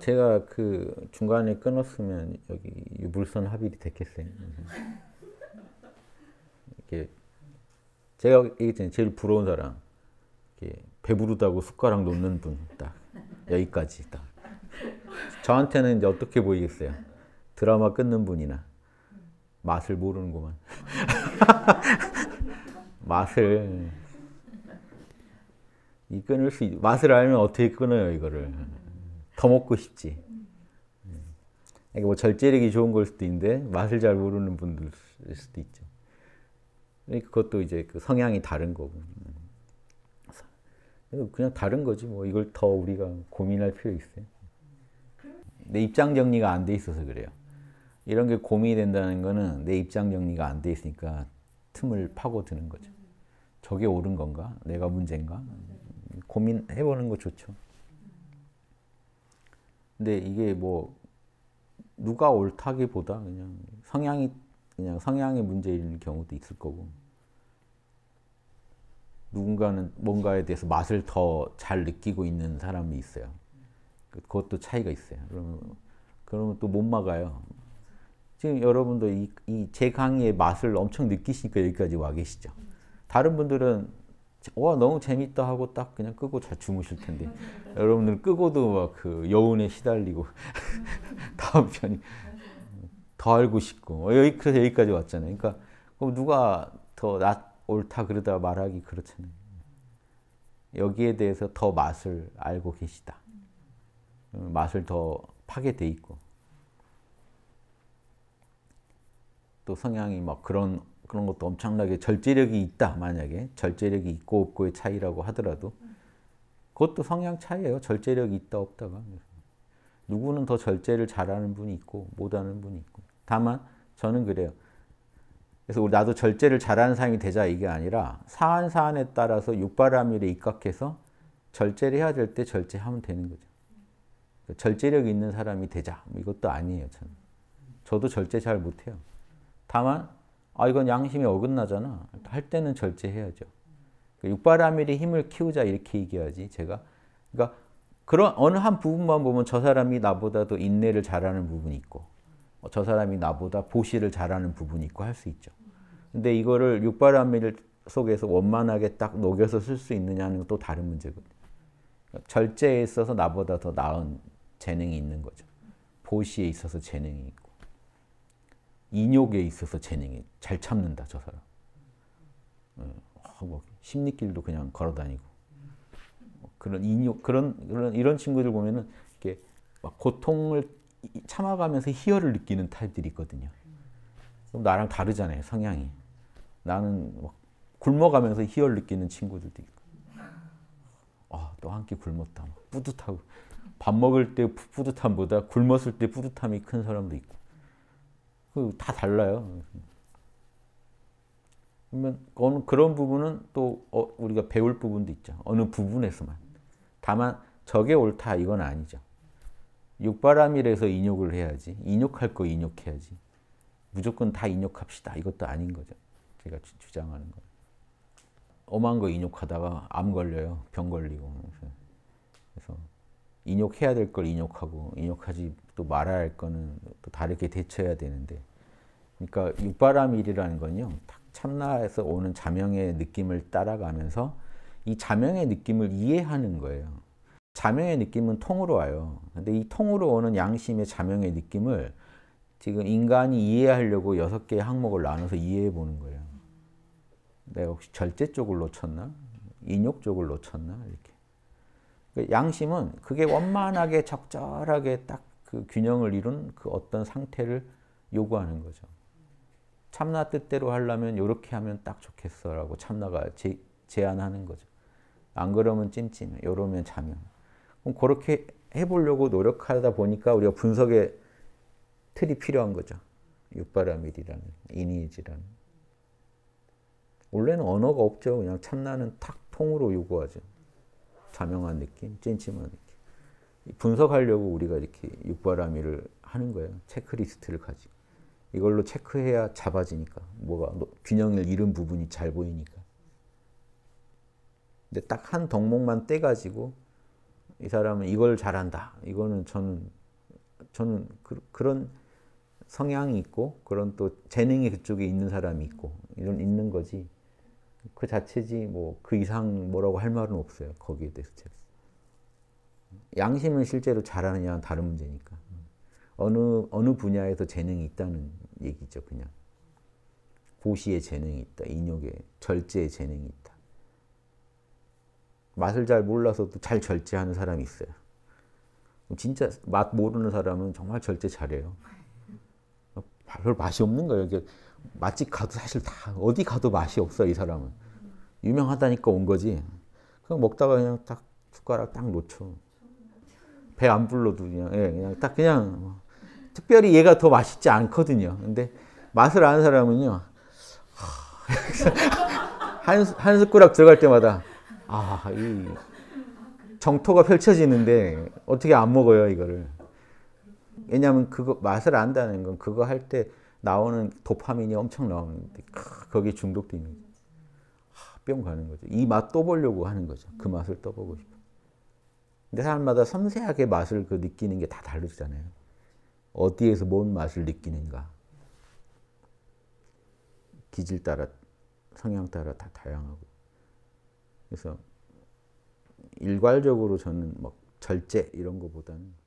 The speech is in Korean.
제가 그 중간에 끊었으면 여기 유불선 합의이 됐겠어요. 이렇게 제가 얘기했 제일 부러운 사람. 이렇게 배부르다고 숟가락 놓는 분. 딱 여기까지 딱. 저한테는 이제 어떻게 보이겠어요? 드라마 끊는 분이나 맛을 모르는구만. 맛을 이 끊을 수 있, 맛을 알면 어떻게 끊어요 이거를? 더 먹고 싶지. 예. 이게 뭐 절제력이 좋은 걸 수도 있는데 맛을 잘 모르는 분들 수도 있죠. 그러니까 그것도 이제 그 성향이 다른 거고. 그냥 다른 거지 뭐 이걸 더 우리가 고민할 필요 있어요. 내 입장 정리가 안 돼 있어서 그래요. 이런 게 고민이 된다는 거는 내 입장 정리가 안 돼 있으니까 틈을 파고드는 거죠. 저게 옳은 건가? 내가 문제인가? 고민해보는 거 좋죠. 근데 이게 뭐 누가 옳다기보다 그냥 성향이 그냥 성향의 문제일 경우도 있을 거고 누군가는 뭔가에 대해서 맛을 더 잘 느끼고 있는 사람이 있어요. 그것도 차이가 있어요. 그러면 그러면 또 못 막아요. 지금 여러분도 이 제 강의의 맛을 엄청 느끼시니까 여기까지 와 계시죠. 다른 분들은 와 너무 재밌다 하고 딱 그냥 끄고 잘 주무실 텐데 여러분들 끄고도 막 그 여운에 시달리고 다음 편이 더 알고 싶고 뭐 여기 그래서 여기까지 왔잖아요. 그러니까 그럼 누가 더 낫, 옳다 그러다 말하기 그렇잖아요. 여기에 대해서 더 맛을 알고 계시다. 음, 맛을 더 파게 돼 있고 또 성향이 막 그런 그런 것도 엄청나게 절제력이 있다 만약에 절제력이 있고 없고의 차이라고 하더라도 그것도 성향 차이예요. 절제력이 있다 없다가 누구는 더 절제를 잘하는 분이 있고 못하는 분이 있고 다만 저는 그래요. 그래서 우리 나도 절제를 잘하는 사람이 되자 이게 아니라 사안 사안에 따라서 육바라밀에 입각해서 절제를 해야 될 때 절제하면 되는 거죠. 그러니까 절제력 있는 사람이 되자 이것도 아니에요. 저는 저도 절제 잘 못해요. 다만 아 이건 양심이 어긋나잖아. 할 때는 절제해야죠. 그러니까 육바라밀의 힘을 키우자 이렇게 얘기하지 제가. 그러니까 그런 어느 한 부분만 보면 저 사람이 나보다도 인내를 잘하는 부분이 있고 어, 저 사람이 나보다 보시를 잘하는 부분이 있고 할 수 있죠. 근데 이거를 육바라밀 속에서 원만하게 딱 녹여서 쓸 수 있느냐는 또 다른 문제거든요. 그러니까 절제에 있어서 나보다 더 나은 재능이 있는 거죠. 보시에 있어서 재능이 있고. 인욕에 있어서 재능이 잘 참는다 저 사람. 하고 예, 심리길도 어, 뭐 그냥 걸어다니고 뭐 그런 인욕 그런 그런 이런 친구들 보면은 이렇게 고통을 참아가면서 희열을 느끼는 타입들이 있거든요. 그럼 나랑 다르잖아요 성향이. 나는 굶어가면서 희열 느끼는 친구들도 있고. 아, 또한 끼 굶었다. 뿌듯하고. 밥 먹을 때 뿌듯함보다 굶었을 때 뿌듯함이 큰 사람도 있고. 그 다 달라요. 그러면 그런, 부분은 또 어, 우리가 배울 부분도 있죠. 어느 부분에서만. 다만 저게 옳다 이건 아니죠. 육바람이라서 인욕을 해야지. 인욕할 거 인욕해야지. 무조건 다 인욕합시다. 이것도 아닌 거죠. 제가 주장하는 거. 엄한 거 인욕하다가 암 걸려요. 병 걸리고. 인욕해야 될 걸 인욕하고 인욕하지 또 말아야 할 거는 또 다르게 대처해야 되는데 그러니까 육바라밀이라는 건요 딱 참나에서 오는 자명의 느낌을 따라가면서 이 자명의 느낌을 이해하는 거예요. 자명의 느낌은 통으로 와요. 근데 이 통으로 오는 양심의 자명의 느낌을 지금 인간이 이해하려고 여섯 개의 항목을 나눠서 이해해 보는 거예요. 내가 혹시 절제 쪽을 놓쳤나? 인욕 쪽을 놓쳤나? 이렇게. 그 양심은 그게 원만하게 적절하게 딱 그 균형을 이룬 그 어떤 상태를 요구하는 거죠. 참나 뜻대로 하려면 이렇게 하면 딱 좋겠어라고 참나가 제, 제안하는 거죠. 안 그러면 찜찜 이러면 자면. 그럼 그렇게 해보려고 노력하다 보니까 우리가 분석의 틀이 필요한 거죠. 육바라밀이라는, 이니지라는. 원래는 언어가 없죠. 그냥 참나는 탁 통으로 요구하죠. 자명한 느낌, 찜찜한 느낌. 분석하려고 우리가 이렇게 육바라밀을 하는 거예요. 체크리스트를 가지고. 이걸로 체크해야 잡아지니까. 뭐가 균형을 잃은 부분이 잘 보이니까. 근데 딱 한 덕목만 떼가지고 이 사람은 이걸 잘한다. 이거는 저는 저는 그, 런 성향이 있고 그런 또 재능이 그쪽에 있는 사람이 있고 이런 있는 거지. 그 자체지 뭐 그 이상 뭐라고 할 말은 없어요. 거기에 대해서 책에 양심을 실제로 잘하느냐는 다른 문제니까. 어느 어느 분야에서 재능이 있다는 얘기죠, 그냥. 고시에 재능이 있다. 인욕에 절제에 재능이 있다. 맛을 잘 몰라서도 잘 절제하는 사람이 있어요. 진짜 맛 모르는 사람은 정말 절제 잘해요. 별 맛이 없는 거예요. 맛집 가도 사실 다 어디 가도 맛이 없어 이 사람은 유명하다니까 온 거지 그냥 먹다가 그냥 딱 숟가락 딱 놓쳐 배 안 불러도 그냥 예, 그냥 딱 그냥 뭐 특별히 얘가 더 맛있지 않거든요 근데 맛을 아는 사람은요 한, 한 숟가락 들어갈 때마다 아이 정토가 펼쳐지는데 어떻게 안 먹어요 이거를 왜냐하면 그거 맛을 안다는 건 그거 할때 나오는 도파민이 엄청 나오는데 거기 에 중독돼 있는 거죠. 뿅 가는 거죠. 이맛또 보려고 하는 거죠. 그 맛을 또 보고 싶어. 근데 사람마다 섬세하게 맛을 그 느끼는 게 다 다르잖아요. 어디에서 뭔 맛을 느끼는가. 기질 따라 성향 따라 다 다양하고. 그래서 일괄적으로 저는 막 절제 이런 거보다는